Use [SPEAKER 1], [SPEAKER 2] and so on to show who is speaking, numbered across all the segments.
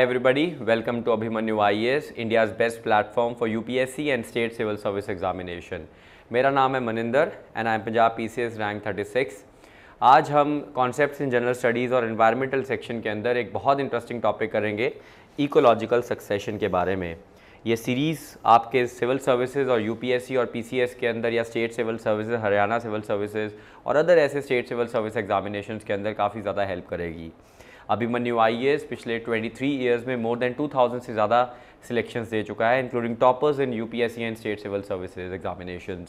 [SPEAKER 1] everybody welcome to Abhimanyu I S India's best platform for UPSC and state civil service examination मेरा नाम है Maninder and I am Punjab P C S rank thirty six आज हम concept in general studies और environmental section के अंदर एक बहुत इंटरेस्टिंग टॉपिक करेंगे इकोलॉजिकल सक्सेशन के बारे में ये सीरीज़ आपके सिविल सर्विसेज और यू और पी के अंदर या state civil services Haryana civil services और अदर ऐसे स्टेट सिविल सर्विस एग्जामिनेशन के अंदर काफ़ी ज़्यादा हेल्प करेगी अभिमन्यु आई पिछले 23 इयर्स में मोर देन 2000 से ज़्यादा सिलेक्शंस दे चुका है including toppers in UPSC and state civil services examination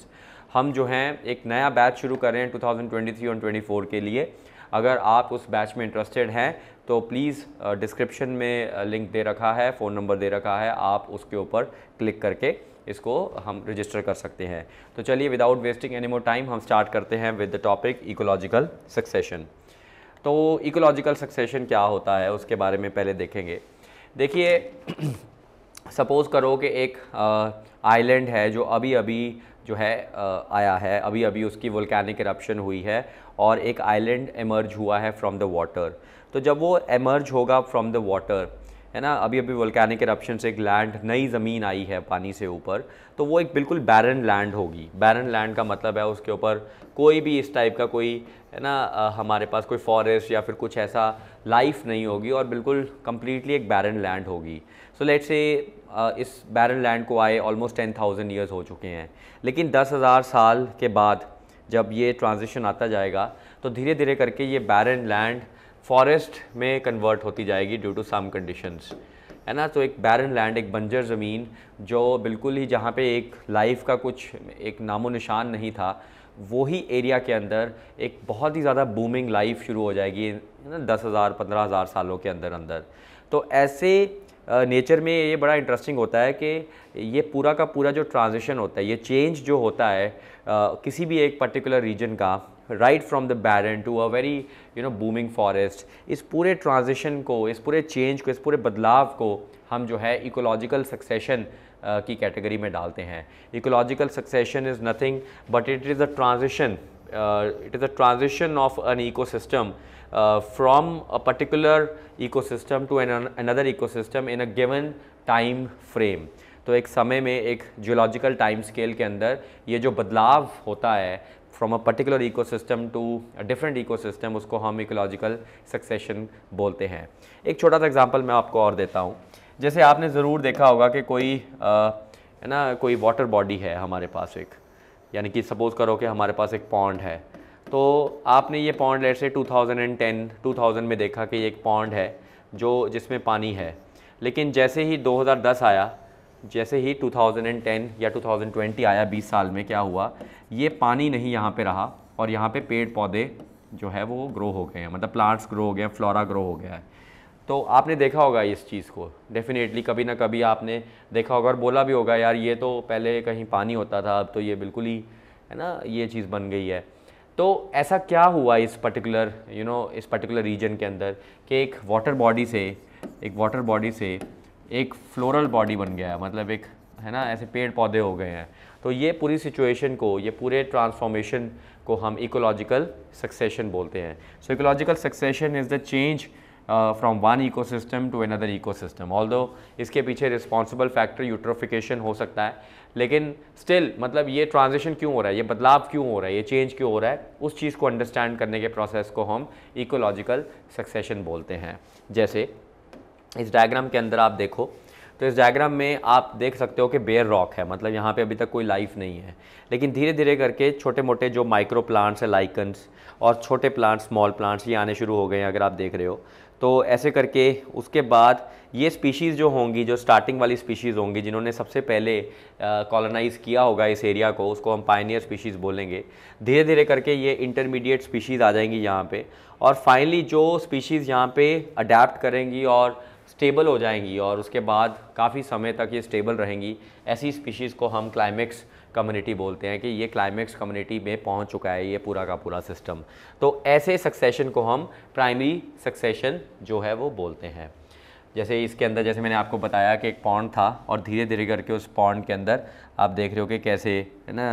[SPEAKER 1] हम जो हैं एक नया बैच शुरू कर रहे हैं 2023 और 24 के लिए अगर आप उस बैच में इंटरेस्टेड हैं तो प्लीज़ डिस्क्रिप्शन में लिंक दे रखा है फ़ोन नंबर दे रखा है आप उसके ऊपर क्लिक करके इसको हम रजिस्टर कर सकते हैं तो चलिए without wasting any more time हम स्टार्ट करते हैं with the topic ecological succession तो इकोलॉजिकल सक्सेशन क्या होता है उसके बारे में पहले देखेंगे देखिए सपोज़ करो कि एक आइलैंड है जो अभी अभी जो है आया है अभी अभी उसकी वोल्कैनिक इरप्शन हुई है और एक आइलैंड एमर्ज हुआ है फ्रॉम द वाटर तो जब वो एमर्ज होगा फ्रॉम द वाटर है ना अभी अभी वोल्केनिक इरप्शन से एक लैंड नई ज़मीन आई है पानी से ऊपर तो वो एक बिल्कुल बैरन लैंड होगी बैरन लैंड का मतलब है उसके ऊपर कोई भी इस टाइप का कोई है ना हमारे पास कोई फॉरेस्ट या फिर कुछ ऐसा लाइफ नहीं होगी और बिल्कुल कम्प्लीटली एक बैरन लैंड होगी सो लेट्स से इस बैरन लैंड को आए ऑलमोस्ट टेन थाउजेंड ईयर्स हो चुके हैं लेकिन दस हज़ार साल के बाद जब ये ट्रांजिशन आता जाएगा तो धीरे धीरे करके ये बैरन लैंड फॉरेस्ट में कन्वर्ट होती जाएगी ड्यू टू सम कंडीशंस है ना तो एक बैरन लैंड एक बंजर ज़मीन जो बिल्कुल ही जहाँ पे एक लाइफ का कुछ एक नामो निशान नहीं था वही एरिया के अंदर एक बहुत ही ज़्यादा बूमिंग लाइफ शुरू हो जाएगी ना दस हज़ार पंद्रह हज़ार सालों के अंदर अंदर तो ऐसे नेचर में ये बड़ा इंटरेस्टिंग होता है कि ये पूरा का पूरा जो ट्रांजिशन होता है ये चेंज जो होता है आ, किसी भी एक पर्टिकुलर रीजन का right from the barren to a very you know booming forest इस पूरे ट्रांजिशन को इस पूरे चेंज को इस पूरे बदलाव को हम जो है इकोलॉजिकल सक्सेशन की कैटेगरी में डालते हैं ecological succession is nothing but it is a transition is a transition of an ecosystem uh, a particular ecosystem to another ecosystem in a given time frame तो एक समय में एक geological time scale के अंदर ये जो बदलाव होता है from a particular ecosystem to a different system उसको हम इकोलॉजिकल सक्सेशन बोलते हैं एक छोटा सा एग्जाम्पल मैं आपको और देता हूँ जैसे आपने ज़रूर देखा होगा कि कोई है ना कोई वाटर बॉडी है हमारे पास एक यानी कि सपोज़ करो कि हमारे पास एक पॉन्ड है तो आपने ये पॉन्ड लेट से 2010 2000 में देखा कि एक पॉन्ड है जो जिसमें पानी है लेकिन जैसे ही 2010 आया जैसे ही 2010 या 2020 आया 20 साल में क्या हुआ ये पानी नहीं यहाँ पे रहा और यहाँ पे पेड़ पौधे जो है वो ग्रो हो गए हैं मतलब प्लांट्स ग्रो हो गए हैं फ्लोरा ग्रो हो गया है तो आपने देखा होगा इस चीज़ को डेफ़िनेटली कभी ना कभी आपने देखा होगा और बोला भी होगा यार ये तो पहले कहीं पानी होता था अब तो ये बिल्कुल ही है ना ये चीज़ बन गई है तो ऐसा क्या हुआ इस पर्टिकुलर यू नो इस पर्टिकुलर रीजन के अंदर कि एक वाटर बॉडी से एक वाटर बॉडी से एक फ्लोरल बॉडी बन गया है मतलब एक है ना ऐसे पेड़ पौधे हो गए हैं तो ये पूरी सिचुएशन को ये पूरे ट्रांसफॉर्मेशन को हम इकोलॉजिकल सक्सेशन बोलते हैं so ecological succession is the change from one ecosystem to another system although इसके पीछे रिस्पॉन्सिबल फैक्टर यूट्रोफिकेशन हो सकता है लेकिन स्टिल मतलब ये ट्रांजेक्शन क्यों हो रहा है ये बदलाव क्यों हो रहा है ये चेंज क्यों हो रहा है उस चीज़ को अंडरस्टैंड करने के प्रोसेस को हम इकोलॉजिकल सक्सेशन बोलते हैं जैसे इस डायग्राम के अंदर आप देखो तो इस डायग्राम में आप देख सकते हो कि बेयर रॉक है मतलब यहाँ पे अभी तक कोई लाइफ नहीं है लेकिन धीरे धीरे करके छोटे मोटे जो माइक्रो प्लांट्स हैं लाइकन्स और छोटे प्लांट्स स्मॉल प्लांट्स ये आने शुरू हो गए हैं अगर आप देख रहे हो तो ऐसे करके उसके बाद ये स्पीशीज़ जो होंगी जो स्टार्टिंग वाली स्पीशीज़ होंगी जिन्होंने सबसे पहले कॉलोनाइज़ किया होगा इस एरिया को उसको हम पाइनियर स्पीशीज़ बोलेंगे धीरे धीरे करके ये इंटरमीडिएट स्पीशीज़ आ जाएंगी यहाँ पे और फाइनली जो स्पीशीज़ यहाँ पे अडेप्ट करेंगी और स्टेबल हो जाएंगी और उसके बाद काफ़ी समय तक ये स्टेबल रहेंगी ऐसी स्पीशीज़ को हम क्लाइमेक्स कम्युनिटी बोलते हैं कि ये क्लाइमेक्स कम्युनिटी में पहुंच चुका है ये पूरा का पूरा सिस्टम तो ऐसे सक्सेशन को हम प्राइमरी सक्सेशन जो है वो बोलते हैं जैसे इसके अंदर जैसे मैंने आपको बताया कि एक पॉन्ड था और धीरे धीरे करके उस पॉन्ड के अंदर आप देख रहे हो कि कैसे है ना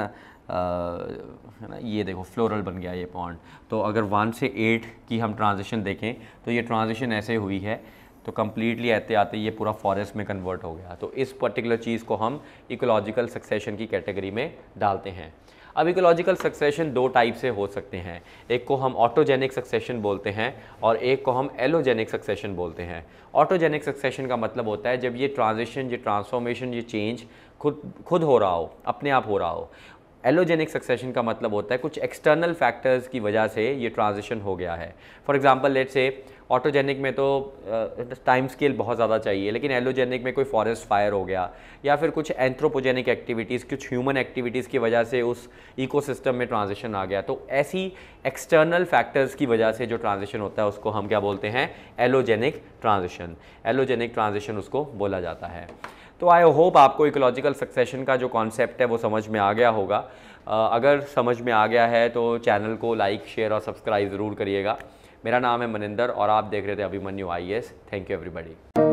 [SPEAKER 1] है ना ये देखो फ्लोरल बन गया ये पॉन्ड तो अगर वन से एट की हम ट्रांजिशन देखें तो ये ट्रांजिशन ऐसे हुई है तो कम्प्लीटली आते आते ये पूरा फॉरेस्ट में कन्वर्ट हो गया तो इस पर्टिकुलर चीज़ को हम इकोलॉजिकल सक्सेशन की कैटेगरी में डालते हैं अब इकोलॉजिकल सक्सेशन दो टाइप से हो सकते हैं एक को हम ऑटोजेनिक सक्सेशन बोलते हैं और एक को हम एलोजेनिक सक्सेशन बोलते हैं ऑटोजेनिक सक्सेशन का मतलब होता है जब ये ट्रांजिशन ये ट्रांसफॉर्मेशन ये चेंज खुद खुद हो रहा हो अपने आप हो रहा हो एलोजेनिक सक्सेशन का मतलब होता है कुछ एक्सटर्नल फैक्टर्स की वजह से ये ट्रांजिशन हो गया है for example let's say autogenic में तो टाइम स्केल बहुत ज़्यादा चाहिए लेकिन एलोजेनिक में कोई फॉरेस्ट फायर हो गया या फिर कुछ एंथ्रोपोजेनिक एक्टिविटीज़ कुछ ह्यूमन एक्टिविटीज़ की वजह से उस इकोसिस्टम में ट्रांजिशन आ गया तो ऐसी एक्सटर्नल फैक्टर्स की वजह से जो ट्रांजिशन होता है उसको हम क्या बोलते हैं एलोजेनिक ट्रांजिशन एलोजेनिक ट्रांजिशन उसको बोला जाता है तो आई होप आपको इकोलॉजिकल सक्सेशन का जो कॉन्सेप्ट है वो समझ में आ गया होगा अगर समझ में आ गया है तो चैनल को लाइक शेयर और सब्सक्राइब ज़रूर करिएगा मेरा नाम है मनिंदर और आप देख रहे थे Abhimanyu I thank you everybody